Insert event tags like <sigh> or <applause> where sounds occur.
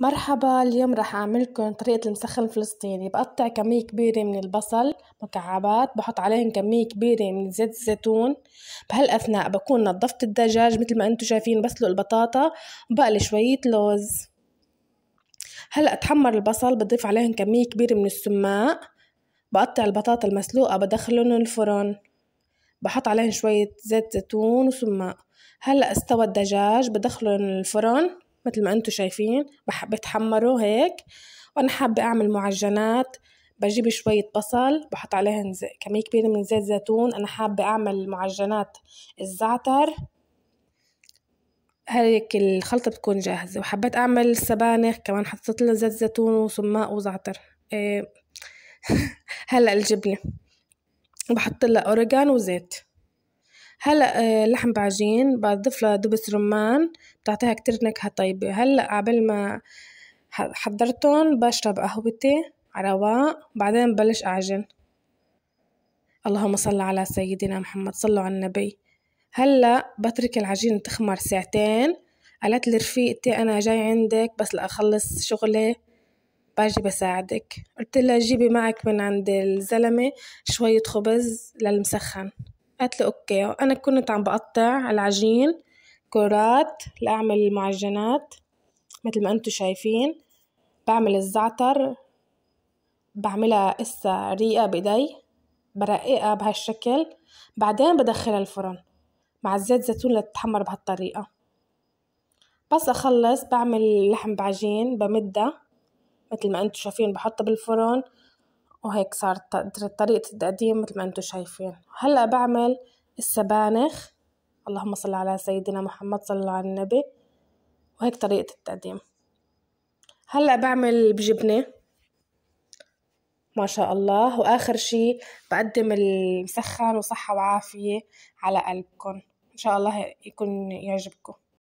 مرحبا اليوم رح أعملكم طريقة المسخن الفلسطيني بقطع كمية كبيرة من البصل مكعبات بحط عليهم كمية كبيرة من زيت الزيتون بهالأثناء بكون نظفت الدجاج مثل ما انتم شايفين بسلق البطاطا وبقلي شوية لوز هلأ تحمر البصل بضيف عليهم كمية كبيرة من السماق بقطع البطاطا المسلوقة بدخلهم الفرن بحط عليهم شوية زيت زيتون وسماق هلأ استوى الدجاج بدخله الفرن مثل ما انتم شايفين بحب اتحمره هيك وانا حابة اعمل معجنات بجيب شوية بصل بحط عليهن كمية كبيرة من زيت زيتون أنا حابة أعمل معجنات الزعتر هيك الخلطة بتكون جاهزة وحبيت أعمل سبانخ كمان حطيت لها زيت زيتون وسماق وزعتر إيه <laughs> هلأ الجبنة بحط لها أوريجان وزيت هلا آه، لحم بعجين بضيف له دبس رمان بتعطيها كتير نكهة طيبة هلا عبال ما حضرتهم بشرب قهوتي عرواق بعدين ببلش أعجن اللهم صل على سيدنا محمد صلوا على النبي هلا بترك العجين تخمر ساعتين قالت لي رفيقتي أنا جاي عندك بس لأخلص شغلي باجي بساعدك قلت لها جيبي معك من عند الزلمة شوية خبز للمسخن قالت له اوكي انا كنت عم بقطع العجين كرات لاعمل المعجنات مثل ما انتم شايفين بعمل الزعتر بعملها قصة ريقة بإيدي برققها بهالشكل بعدين بدخلها الفرن مع الزيت زيتون لتتحمر بهالطريقة بس أخلص بعمل لحم بعجين بمدها مثل ما انتو شايفين بحطها بالفرن وهيك صارت طريقة التقديم مثل ما انتو شايفين هلأ بعمل السبانخ اللهم صل على سيدنا محمد صلى الله على النبي وهيك طريقة التقديم هلأ بعمل بجبنة ما شاء الله وآخر شي بقدم المسخن وصحة وعافية على قلبكم إن شاء الله يكون يعجبكم